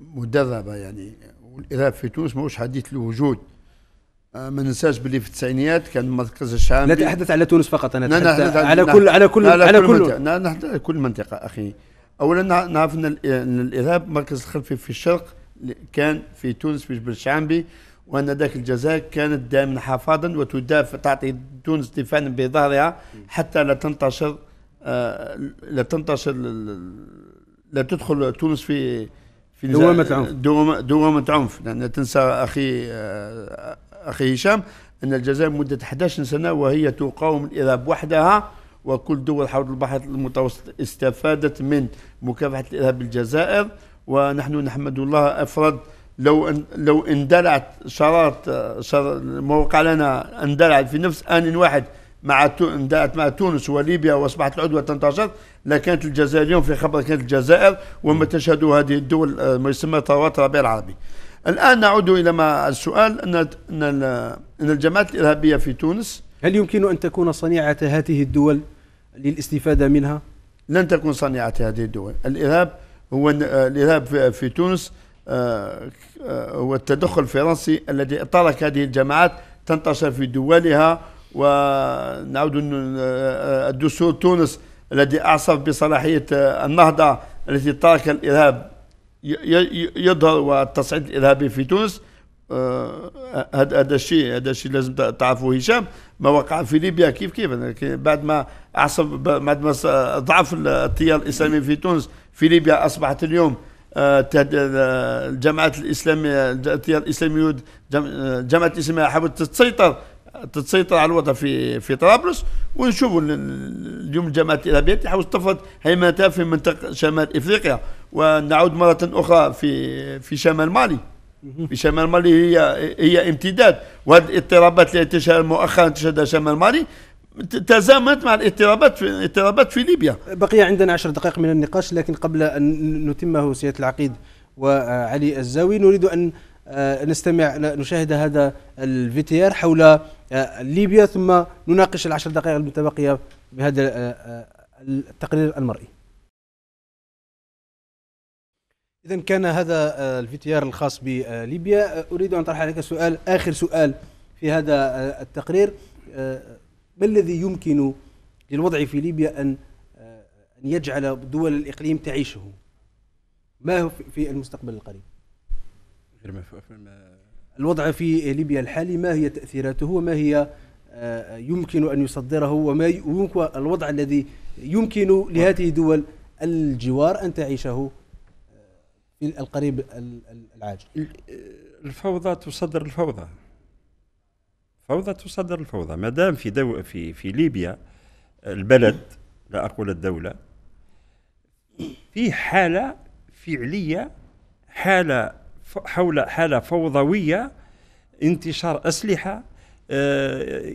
مدربة يعني والإرهاب في تونس ماهوش حديث الوجود آه، ما ننساش باللي في التسعينيات كان المركز الشعبي لا تحدث على تونس فقط انا نتحدث على كل على كل على كل نحدث على كل منطقه اخي اولا نعرف ان الارهاب مركز الخلفي في الشرق كان في تونس في جبل الشعنبي وان ذاك الجزائر كانت دائما حافظا وتدافع تعطي تونس دفاعا بظهرها حتى لا تنتشر آه، لا تنتشر لا تدخل تونس في في دوامة عنف دوامة عنف لأن تنسى أخي آه، أخي هشام أن الجزائر مدة 11 سنة وهي تقاوم الإرهاب وحدها وكل دول حول البحر المتوسط استفادت من مكافحة الإرهاب بالجزائر ونحن نحمد الله أفراد لو أن لو اندلعت شرارة شر موقع لنا اندلعت في نفس آن واحد مع اندلعت مع تونس وليبيا واصبحت العدوى تنتشر لكانت الجزائر اليوم في خبر كانت الجزائر وما تشهده هذه الدول آه، ما يسمى ثورات الربيع العربي. الآن نعود إلى ما السؤال أن أن الجماعات الإرهابية في تونس هل يمكن أن تكون صنيعة هذه الدول للاستفادة منها؟ لن تكون صنيعة هذه الدول، الإرهاب هو آه، الارهاب في تونس آه، آه، هو التدخل الفرنسي الذي ترك هذه الجماعات تنتشر في دولها ونعود الدستور تونس الذي اعصف بصلاحيه النهضه التي ترك الارهاب يظهر والتصعيد الارهابي في تونس هذا الشيء هذا الشيء لازم تعرفوا هشام ما وقع في ليبيا كيف كيف بعد ما اعصف بعد ما ضعف التيار الاسلامي في تونس في ليبيا أصبحت اليوم الجماعات آه، الإسلامية الإسلاميون جماعة الإسلامية آه، آه، حاولت تسيطر تسيطر على الوضع في في طرابلس ونشوفوا اليوم الجماعات الارهابيه تحاول تفرض هيمنتها في منطقه شمال افريقيا ونعود مره اخرى في في شمال مالي في شمال مالي هي هي امتداد وهذه الاضطرابات التي تشهد مؤخرا تشهدها شمال مالي تزامنت مع الاضطرابات في الاضطرابات في ليبيا بقي عندنا عشر دقائق من النقاش لكن قبل ان نتمه سياده العقيد وعلي الزاوي نريد ان آه، نستمع نشاهد هذا الفي حول آه، ليبيا ثم نناقش العشر دقائق المتبقيه بهذا آه، التقرير المرئي إذا كان هذا الفي الخاص بليبيا أريد أن أطرح عليك سؤال آخر سؤال في هذا التقرير ما الذي يمكن للوضع في ليبيا أن أن يجعل دول الإقليم تعيشه ما هو في المستقبل القريب الوضع في ليبيا الحالي ما هي تأثيراته وما هي آه، يمكن أن يصدره وما يمكن الوضع الذي يمكن لهذه دول الجوار أن تعيشه آه، في القريب العاجل آه، الفوضى تصدر الفوضى فوضى تصدر الفوضى ما دام في دو في في ليبيا البلد لا اقول الدوله في حاله فعليه حاله حول حاله فوضويه انتشار اسلحه آه،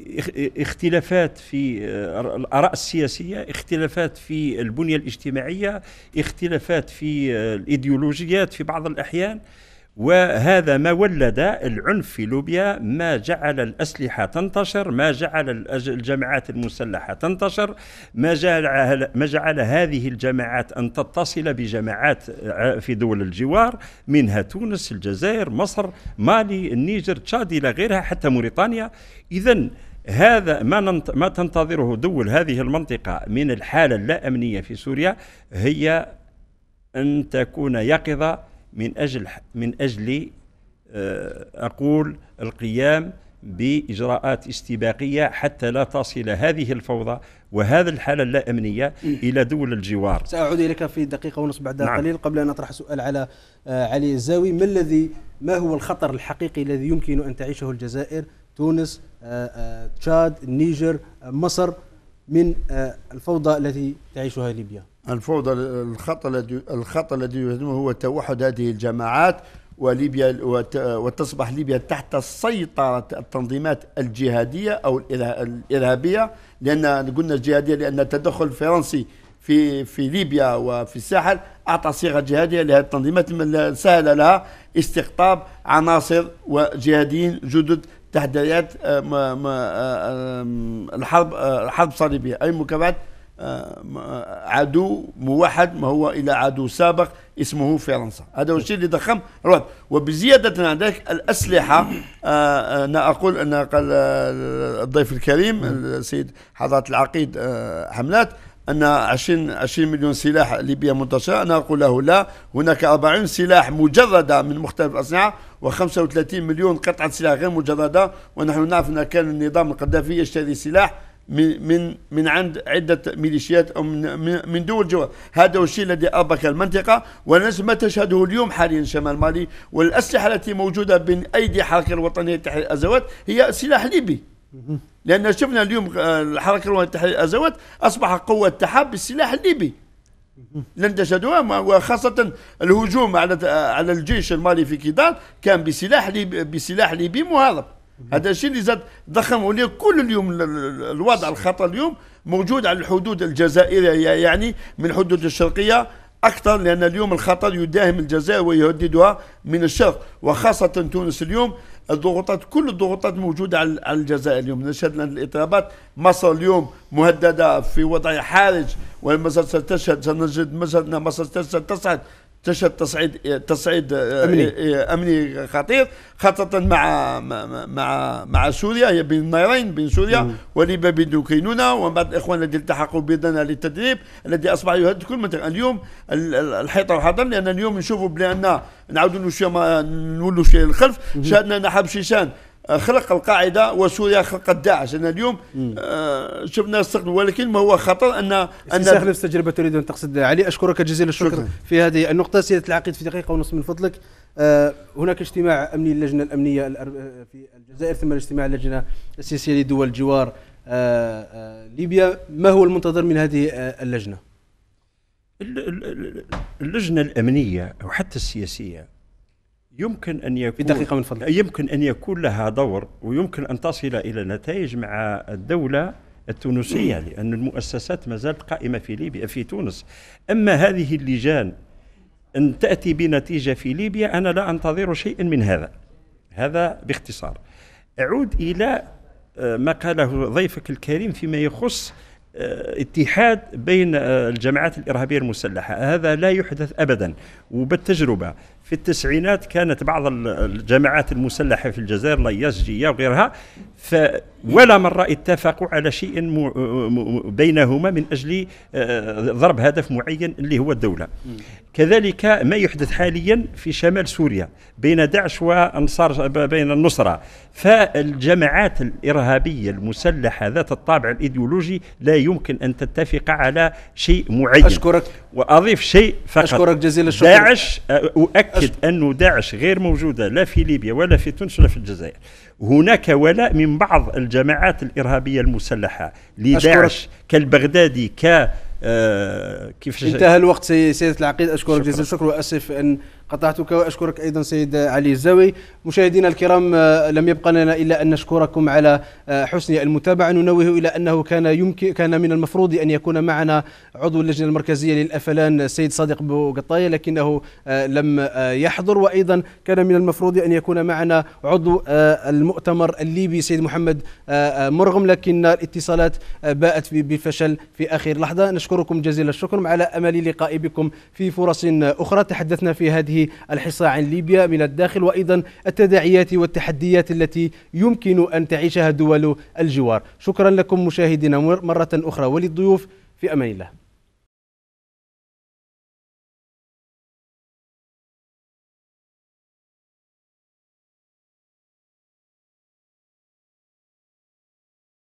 اختلافات في آه، الاراء السياسيه اختلافات في البنيه الاجتماعيه اختلافات في آه، الايديولوجيات في بعض الاحيان وهذا ما ولد العنف في ليبيا ما جعل الأسلحة تنتشر ما جعل الجماعات المسلحة تنتشر ما جعل, ما جعل هذه الجماعات أن تتصل بجماعات في دول الجوار منها تونس الجزائر مصر مالي النيجر تشاد إلى غيرها حتى موريتانيا إذا هذا ما ننت... ما تنتظره دول هذه المنطقه من الحاله اللا امنيه في سوريا هي ان تكون يقظه من أجل من أجل آه، أقول القيام باجراءات استباقيه حتى لا تصل هذه الفوضى وهذا الحاله اللا امنيه الى دول الجوار. ساعود اليك في دقيقه ونصف بعد نعم. قليل قبل ان اطرح سؤال على آه، علي الزاوي، ما الذي ما هو الخطر الحقيقي الذي يمكن ان تعيشه الجزائر، تونس، آه، تشاد، النيجر، مصر من الفوضى التي تعيشها ليبيا؟ الفوضى الخط الذي الخط الذي يهدمه هو توحد هذه الجماعات وليبيا وتصبح ليبيا تحت سيطرة التنظيمات الجهادية أو الإرهابية لأن قلنا الجهادية لأن التدخل الفرنسي في في ليبيا وفي الساحل أعطى صيغة جهادية لهذه التنظيمات سهل لها استقطاب عناصر وجهاديين جدد تحت آه، آه، الحرب الحرب آه، الصليبية أي مكافحة آه، عدو موحد ما هو الى عدو سابق اسمه فرنسا هذا هو الشيء اللي ضخم الوضع وبزياده عن ذلك الاسلحه آه، آه، انا اقول ان قال الضيف الكريم نعم. السيد حضره العقيد حملات ان 20 20 مليون سلاح ليبيا منتشره انا اقول له لا هناك 40 سلاح مجرده من مختلف الاصنعه و35 مليون قطعه سلاح غير مجرده ونحن نعرف ان كان النظام القذافي يشتري سلاح من من من عند عده ميليشيات او من من دول جوا هذا هو الشيء الذي اربك المنطقه والناس ما تشهده اليوم حاليا شمال مالي والاسلحه التي موجوده بين ايدي الحركه الوطنيه لتحرير الازوات هي سلاح ليبي لان شفنا اليوم آه، الحركه الوطنيه لتحرير الازوات اصبح قوه تحاب بالسلاح الليبي لن تشهدوها وخاصة الهجوم على آه، على الجيش المالي في كيدان كان بسلاح ليبي بسلاح ليبي مهرب هذا الشيء اللي زاد ضخم ولي كل اليوم الوضع الخطر اليوم موجود على الحدود الجزائريه يعني من الحدود الشرقيه اكثر لان اليوم الخطر يداهم الجزائر ويهددها من الشرق وخاصه تونس اليوم الضغوطات كل الضغوطات موجوده على الجزائر اليوم نشهد الاضطرابات مصر اليوم مهدده في وضع حرج ومصر ستشهد سنجد مصر ستصعد تصعد تشهد تصعيد تصعيد آه، آه، امني آه، امني خطير خاصه مع مع مع سوريا هي بين النيرين بين سوريا وليبيا بين كينونة ومن بعد الاخوان الذين التحقوا بنا للتدريب الذي اصبح يهدد كل منطقه اليوم الحيطه والحضن لان اليوم نشوفوا بان نعاودوا نولوا شويه للخلف شاهدنا حرب شيشان خلق القاعده وسوريا خلقت داعش انا اليوم آه شفنا استقبل ولكن ما هو خطر ان ان نفس التجربه تريد ان تقصد علي اشكرك جزيل الشكر شكرا. في هذه النقطه سياده العقيد في دقيقه ونص من فضلك آه هناك اجتماع امني اللجنه الامنيه آه، في الجزائر ثم اجتماع اللجنه السياسيه لدول الجوار آه،, آه ليبيا ما هو المنتظر من هذه آه، اللجنه اللجنه الامنيه وحتى السياسيه يمكن أن يكون دقيقه من فضلك يمكن أن يكون لها دور ويمكن أن تصل إلى نتائج مع الدولة التونسية لأن المؤسسات ما زالت قائمة في ليبيا في تونس أما هذه اللجان أن تأتي بنتيجة في ليبيا أنا لا أنتظر شيئا من هذا هذا باختصار أعود إلى آه، ما قاله ضيفك الكريم فيما يخص آه، اتحاد بين آه، الجماعات الارهابيه المسلحه هذا لا يحدث ابدا وبالتجربه في التسعينات كانت بعض الجماعات المسلحه في الجزائر لايسجيه وغيرها ولا مره اتفقوا على شيء بينهما من اجل آه، ضرب هدف معين اللي هو الدوله. كذلك ما يحدث حاليا في شمال سوريا بين داعش وانصار بين النصره فالجماعات الارهابيه المسلحه ذات الطابع الايديولوجي لا يمكن ان تتفق على شيء معين. اشكرك واضيف شيء فقط اشكرك جزيل الشكر داعش آه، اؤكد أؤكد أن داعش غير موجودة لا في ليبيا ولا في تونس ولا في الجزائر هناك ولاء من بعض الجماعات الإرهابية المسلحة لداعش كالبغدادي ك آه كيف انتهى الوقت سيدة العقيد أشكرك جزيلا الشكر وأسف أن قطعتك واشكرك ايضا سيد علي الزاوي مشاهدينا الكرام آه، لم يبقى لنا الا ان نشكركم على آه، حسن المتابعه ننوه الى انه كان يمكن كان من المفروض ان يكون معنا عضو اللجنه المركزيه للافلان السيد صادق بوقطايه لكنه آه، لم يحضر وايضا كان من المفروض ان يكون معنا عضو المؤتمر الليبي سيد محمد مرغم لكن الاتصالات باءت بفشل في اخر لحظه نشكركم جزيل الشكر على امل لقاء بكم في فرص اخرى تحدثنا في هذه الحصار عن ليبيا من الداخل وأيضا التداعيات والتحديات التي يمكن أن تعيشها دول الجوار شكرا لكم مشاهدينا مرة أخرى وللضيوف في أمان الله